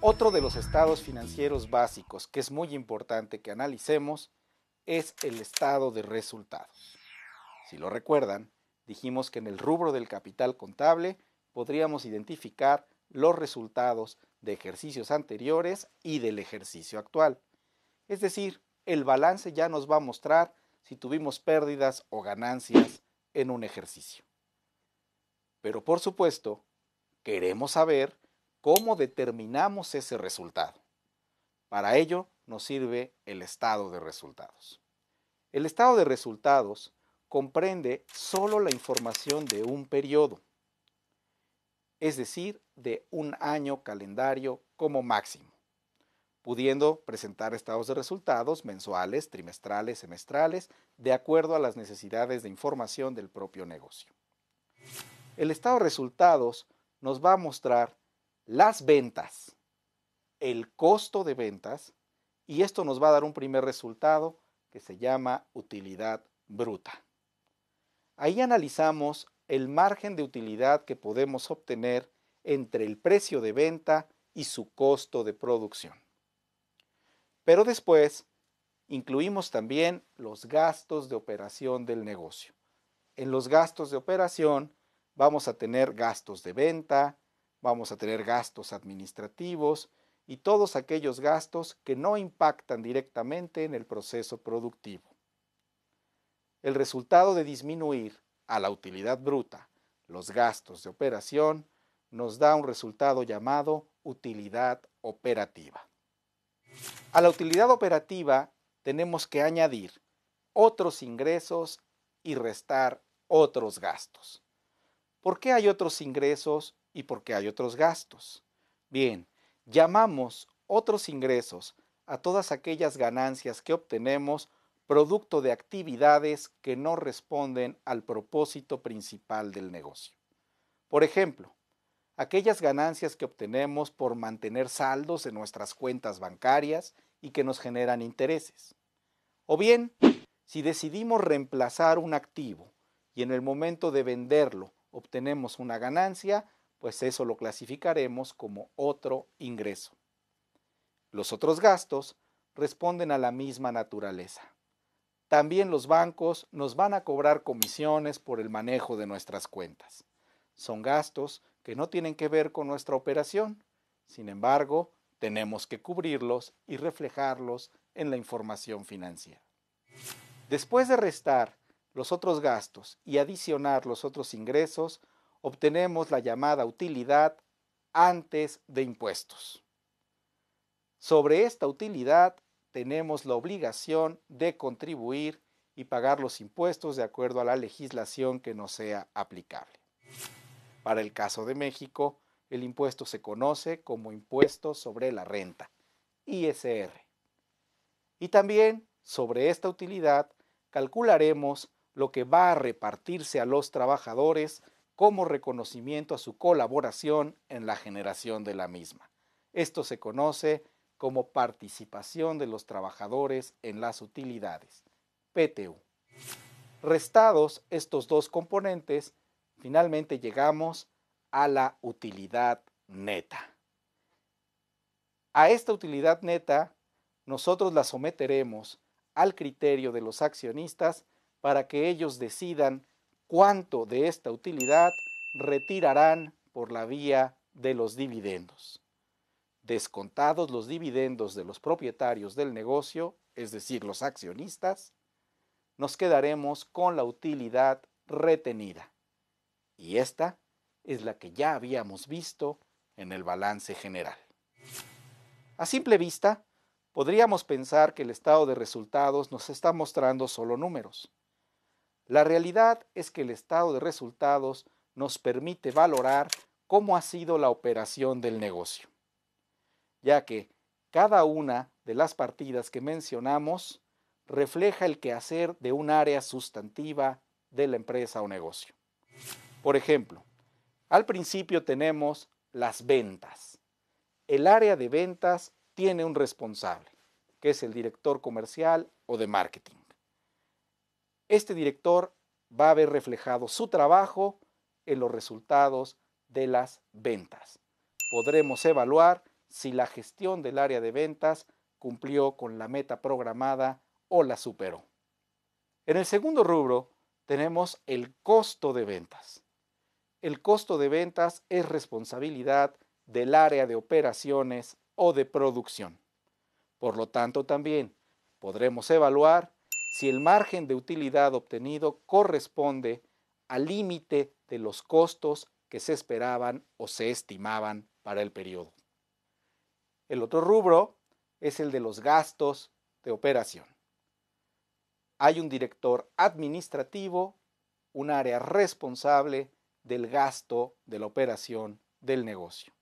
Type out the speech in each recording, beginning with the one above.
Otro de los estados financieros básicos que es muy importante que analicemos es el estado de resultados. Si lo recuerdan, dijimos que en el rubro del capital contable podríamos identificar los resultados de ejercicios anteriores y del ejercicio actual. Es decir, el balance ya nos va a mostrar si tuvimos pérdidas o ganancias en un ejercicio. Pero por supuesto, queremos saber cómo determinamos ese resultado. Para ello nos sirve el estado de resultados. El estado de resultados comprende solo la información de un periodo, es decir, de un año calendario como máximo pudiendo presentar estados de resultados mensuales, trimestrales, semestrales, de acuerdo a las necesidades de información del propio negocio. El estado de resultados nos va a mostrar las ventas, el costo de ventas, y esto nos va a dar un primer resultado que se llama utilidad bruta. Ahí analizamos el margen de utilidad que podemos obtener entre el precio de venta y su costo de producción. Pero después incluimos también los gastos de operación del negocio. En los gastos de operación vamos a tener gastos de venta, vamos a tener gastos administrativos y todos aquellos gastos que no impactan directamente en el proceso productivo. El resultado de disminuir a la utilidad bruta los gastos de operación nos da un resultado llamado utilidad operativa. A la utilidad operativa tenemos que añadir otros ingresos y restar otros gastos. ¿Por qué hay otros ingresos y por qué hay otros gastos? Bien, llamamos otros ingresos a todas aquellas ganancias que obtenemos producto de actividades que no responden al propósito principal del negocio. Por ejemplo, aquellas ganancias que obtenemos por mantener saldos en nuestras cuentas bancarias y que nos generan intereses. O bien, si decidimos reemplazar un activo y en el momento de venderlo obtenemos una ganancia, pues eso lo clasificaremos como otro ingreso. Los otros gastos responden a la misma naturaleza. También los bancos nos van a cobrar comisiones por el manejo de nuestras cuentas. Son gastos que no tienen que ver con nuestra operación. Sin embargo, tenemos que cubrirlos y reflejarlos en la información financiera. Después de restar los otros gastos y adicionar los otros ingresos, obtenemos la llamada utilidad antes de impuestos. Sobre esta utilidad tenemos la obligación de contribuir y pagar los impuestos de acuerdo a la legislación que nos sea aplicable. Para el caso de México, el impuesto se conoce como impuesto sobre la renta, ISR. Y también sobre esta utilidad calcularemos lo que va a repartirse a los trabajadores como reconocimiento a su colaboración en la generación de la misma. Esto se conoce como participación de los trabajadores en las utilidades, PTU. Restados estos dos componentes, finalmente llegamos a la utilidad neta. A esta utilidad neta nosotros la someteremos al criterio de los accionistas para que ellos decidan cuánto de esta utilidad retirarán por la vía de los dividendos. Descontados los dividendos de los propietarios del negocio, es decir, los accionistas, nos quedaremos con la utilidad retenida y esta es la que ya habíamos visto en el balance general. A simple vista, podríamos pensar que el estado de resultados nos está mostrando solo números. La realidad es que el estado de resultados nos permite valorar cómo ha sido la operación del negocio, ya que cada una de las partidas que mencionamos refleja el quehacer de un área sustantiva de la empresa o negocio. Por ejemplo, al principio tenemos las ventas. El área de ventas tiene un responsable, que es el director comercial o de marketing. Este director va a ver reflejado su trabajo en los resultados de las ventas. Podremos evaluar si la gestión del área de ventas cumplió con la meta programada o la superó. En el segundo rubro tenemos el costo de ventas el costo de ventas es responsabilidad del área de operaciones o de producción. Por lo tanto, también podremos evaluar si el margen de utilidad obtenido corresponde al límite de los costos que se esperaban o se estimaban para el periodo. El otro rubro es el de los gastos de operación. Hay un director administrativo, un área responsable del gasto, de la operación, del negocio.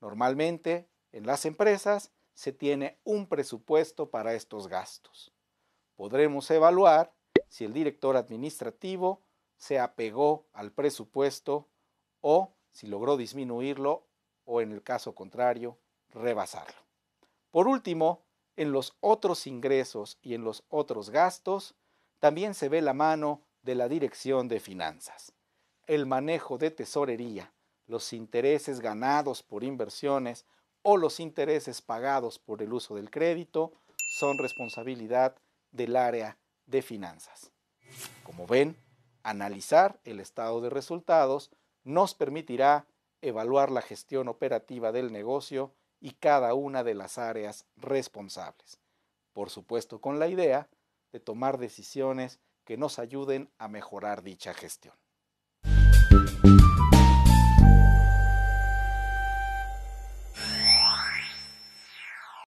Normalmente, en las empresas se tiene un presupuesto para estos gastos. Podremos evaluar si el director administrativo se apegó al presupuesto o si logró disminuirlo o, en el caso contrario, rebasarlo. Por último, en los otros ingresos y en los otros gastos, también se ve la mano de la dirección de finanzas el manejo de tesorería, los intereses ganados por inversiones o los intereses pagados por el uso del crédito son responsabilidad del área de finanzas. Como ven, analizar el estado de resultados nos permitirá evaluar la gestión operativa del negocio y cada una de las áreas responsables, por supuesto con la idea de tomar decisiones que nos ayuden a mejorar dicha gestión.